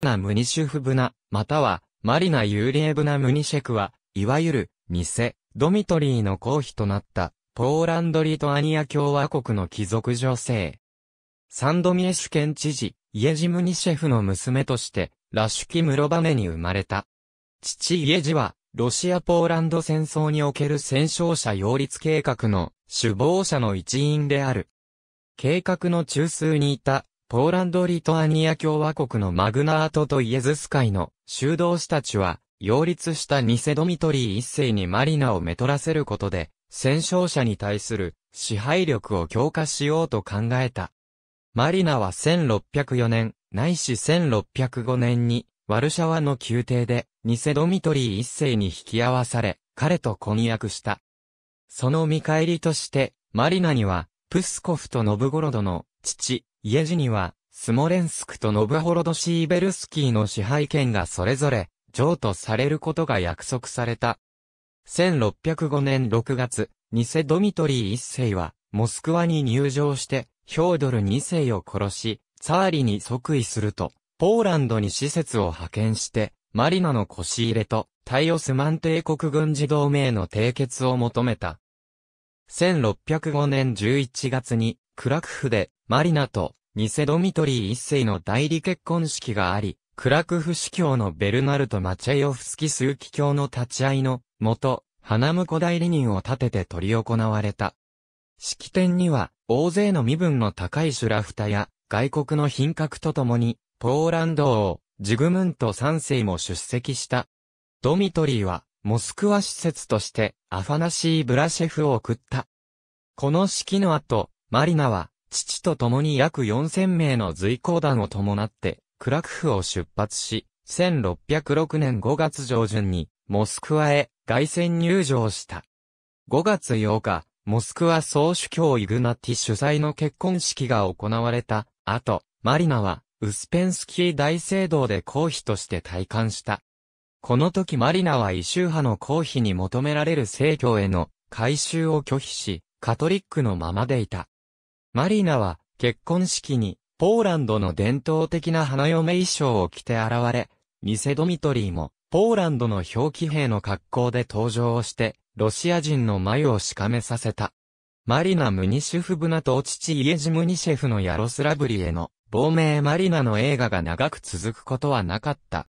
ナ・ムニシュフブナ、または、マリナ・ユーリエブナ・ムニシェクは、いわゆる、偽、ドミトリーの公妃となった、ポーランド・リトアニア共和国の貴族女性。サンドミエシュ県知事、イエジ・ムニシェフの娘として、ラシュキ・ムロバネに生まれた。父イエジは、ロシア・ポーランド戦争における戦勝者擁立計画の首謀者の一員である。計画の中枢にいたポーランド・リトアニア共和国のマグナートとイエズス会の修道士たちは、擁立したニセドミトリー一世にマリナをめとらせることで、戦勝者に対する支配力を強化しようと考えた。マリナは1604年、ないし1605年に、ワルシャワの宮廷で、ニセドミトリー一世に引き合わされ、彼と婚約した。その見返りとして、マリナには、プスコフとノブゴロドの、父、イエジには、スモレンスクとノブホロドシーベルスキーの支配権がそれぞれ、譲渡されることが約束された。1605年6月、ニセドミトリー一世は、モスクワに入城して、ヒョードル二世を殺し、ツァーリに即位すると、ポーランドに施設を派遣して、マリナの腰入れと、タイオスマン帝国軍事同盟の締結を求めた。1605年11月に、クラクフでマリナと、ニセドミトリー一世の代理結婚式があり、クラクフ司教のベルナルト・マチェヨフスキーキ教の立ち会いの、もと、花婿代理人を立てて執り行われた。式典には、大勢の身分の高いシュラフタや、外国の品格とともに、ポーランド王、ジグムント三世も出席した。ドミトリーは、モスクワ施設として、アファナシー・ブラシェフを送った。この式の後、マリナは、父と共に約4000名の随行団を伴って、クラクフを出発し、1606年5月上旬に、モスクワへ凱旋入場した。5月8日、モスクワ総主教イグナティ主催の結婚式が行われた後、マリナは、ウスペンスキー大聖堂で皇妃として退官した。この時マリナは異宗派の皇妃に求められる政教への改修を拒否し、カトリックのままでいた。マリナは結婚式にポーランドの伝統的な花嫁衣装を着て現れ、ニセドミトリーもポーランドの表記兵の格好で登場をして、ロシア人の眉をしかめさせた。マリナ・ムニシュフブナと父イエジ・ムニシェフのヤロスラブリへの亡命マリナの映画が長く続くことはなかった。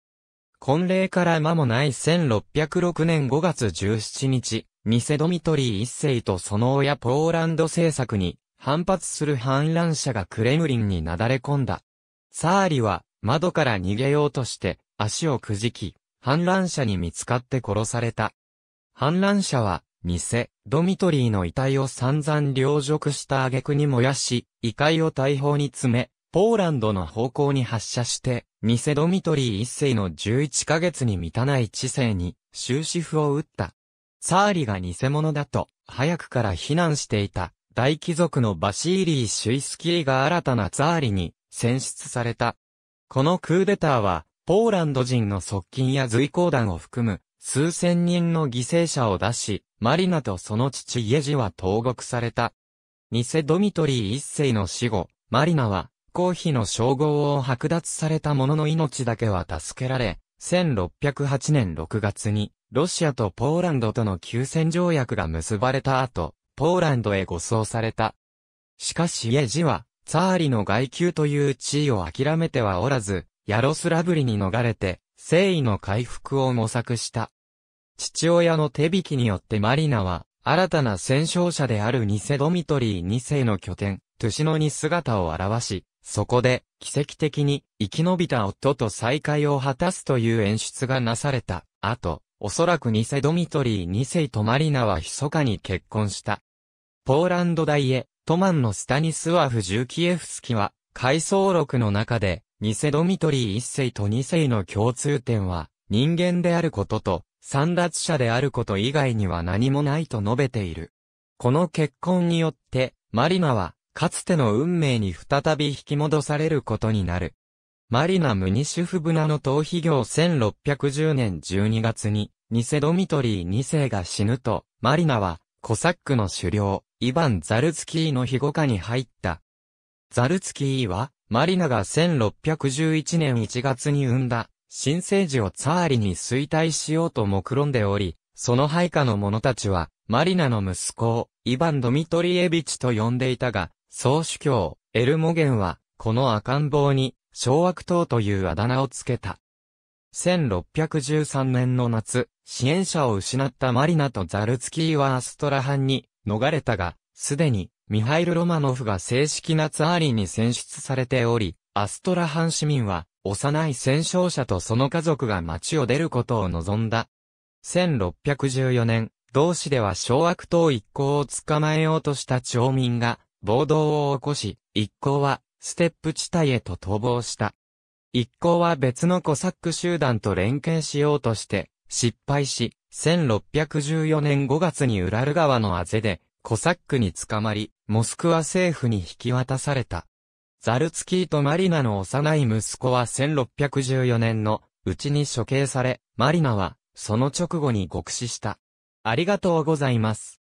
婚礼から間もない1606年5月17日、ニセドミトリー一世とその親ポーランド政策に反発する反乱者がクレムリンになだれ込んだ。サーリは窓から逃げようとして足をくじき、反乱者に見つかって殺された。反乱者は、偽、ドミトリーの遺体を散々凌辱した挙句に燃やし、遺体を大砲に詰め、ポーランドの方向に発射して、偽ドミトリー一世の11ヶ月に満たない知性に終止符を打った。サーリが偽物だと、早くから非難していた大貴族のバシーリー・シュイスキーが新たなツァーリに選出された。このクーデターは、ポーランド人の側近や随行団を含む数千人の犠牲者を出し、マリナとその父イエジは投獄された。ニセドミトリー一世の死後、マリナは、公妃の称号を剥奪された者の命だけは助けられ、1608年6月に、ロシアとポーランドとの休戦条約が結ばれた後、ポーランドへ護送された。しかしイエジは、ツァーリの外宮という地位を諦めてはおらず、ヤロスラブリに逃れて、誠意の回復を模索した。父親の手引きによってマリナは、新たな戦勝者であるニセドミトリー2世の拠点、トゥシノに姿を現し、そこで、奇跡的に、生き延びた夫と再会を果たすという演出がなされた。後、おそらくニセドミトリー2世とマリナは密かに結婚した。ポーランド大へ、トマンのスタニスワフ・ジュキエフスキは、回想録の中で、ニセドミトリー一世と二世の共通点は、人間であることと、三奪者であること以外には何もないと述べている。この結婚によって、マリナは、かつての運命に再び引き戻されることになる。マリナ・ムニシュフブナの逃避行1610年12月に、ニセドミトリー2世が死ぬと、マリナは、コサックの狩猟、イヴァン・ザルツキーの庇護下に入った。ザルツキーは、マリナが1611年1月に生んだ、新生児をツァーリに衰退しようと目論んでおり、その配下の者たちは、マリナの息子を、イヴァン・ドミトリエビチと呼んでいたが、総主教、エルモゲンは、この赤ん坊に、小悪党というあだ名をつけた。1613年の夏、支援者を失ったマリナとザルツキーはアストラハンに逃れたが、すでに、ミハイル・ロマノフが正式なツアーリに選出されており、アストラハン市民は、幼い戦勝者とその家族が町を出ることを望んだ。1614年、同市では小悪党一行を捕まえようとした町民が、暴動を起こし、一行は、ステップ地帯へと逃亡した。一行は別のコサック集団と連携しようとして、失敗し、1614年5月にウラル川のあぜで、コサックに捕まり、モスクワ政府に引き渡された。ザルツキーとマリナの幼い息子は1614年のうちに処刑され、マリナはその直後に獄死した。ありがとうございます。